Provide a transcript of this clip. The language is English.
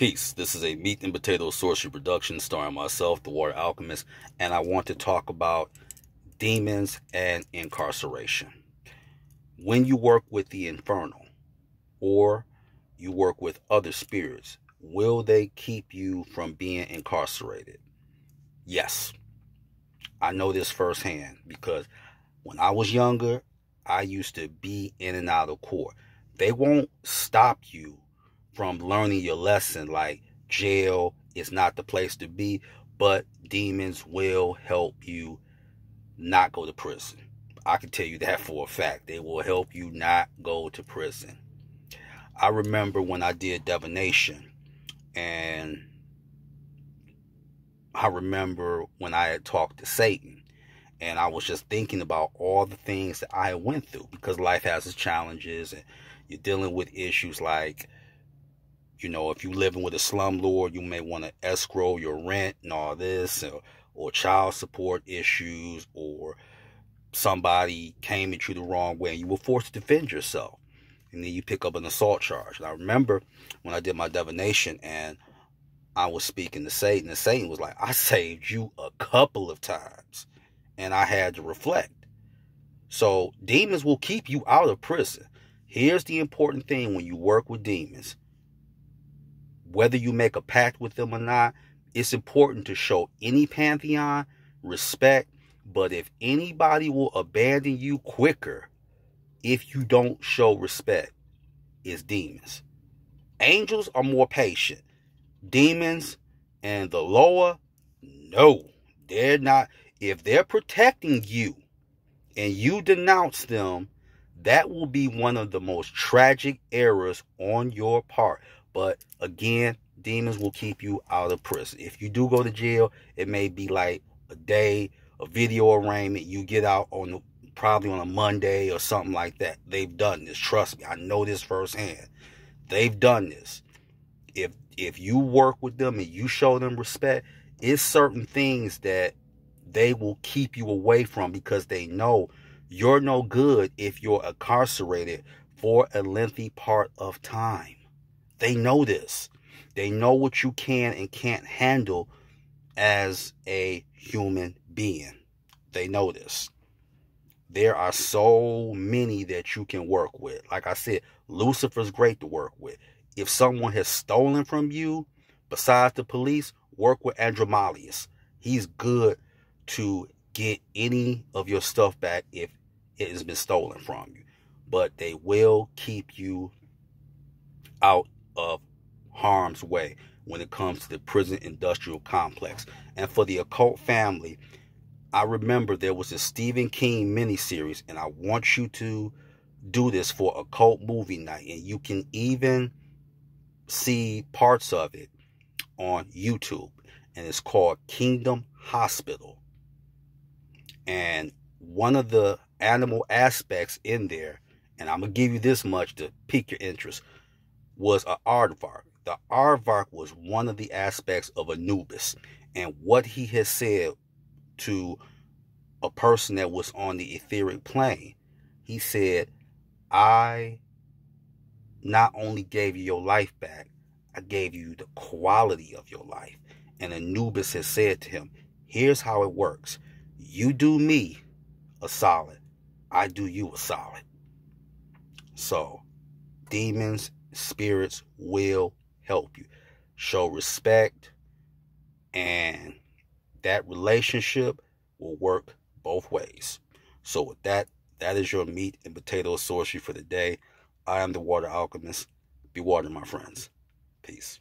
Peace. This is a meat and potato sorcery production starring myself, The Water Alchemist, and I want to talk about demons and incarceration. When you work with the infernal or you work with other spirits, will they keep you from being incarcerated? Yes. I know this firsthand because when I was younger, I used to be in and out of court. They won't stop you from learning your lesson. Like jail is not the place to be, but demons will help you not go to prison. I can tell you that for a fact. They will help you not go to prison. I remember when I did divination and I remember when I had talked to Satan and I was just thinking about all the things that I went through because life has its challenges and you're dealing with issues like you know, if you living with a slumlord, you may want to escrow your rent and all this, or, or child support issues, or somebody came at you the wrong way, and you were forced to defend yourself. And then you pick up an assault charge. And I remember when I did my divination and I was speaking to Satan, and Satan was like, I saved you a couple of times. And I had to reflect. So demons will keep you out of prison. Here's the important thing when you work with demons whether you make a pact with them or not, it's important to show any pantheon respect. But if anybody will abandon you quicker if you don't show respect, it's demons. Angels are more patient. Demons and the lower, no, they're not. If they're protecting you and you denounce them, that will be one of the most tragic errors on your part. But again, demons will keep you out of prison. If you do go to jail, it may be like a day, a video arraignment. You get out on the, probably on a Monday or something like that. They've done this. Trust me, I know this firsthand. They've done this. If if you work with them and you show them respect, it's certain things that they will keep you away from because they know you're no good if you're incarcerated for a lengthy part of time. They know this. They know what you can and can't handle as a human being. They know this. There are so many that you can work with. Like I said, Lucifer's great to work with. If someone has stolen from you, besides the police, work with Andromalius. He's good to get any of your stuff back if it has been stolen from you. But they will keep you out of harm's way when it comes to the prison industrial complex. And for the occult family, I remember there was a Stephen King miniseries, and I want you to do this for occult movie night. And you can even see parts of it on YouTube. And it's called Kingdom Hospital. And one of the animal aspects in there, and I'm going to give you this much to pique your interest was an aardvark. The aardvark was one of the aspects of Anubis. And what he has said to a person that was on the etheric plane, he said, I not only gave you your life back, I gave you the quality of your life. And Anubis has said to him, Here's how it works you do me a solid, I do you a solid. So, demons spirits will help you. Show respect, and that relationship will work both ways. So, with that, that is your meat and potato sorcery for the day. I am the Water Alchemist. Be water, my friends. Peace.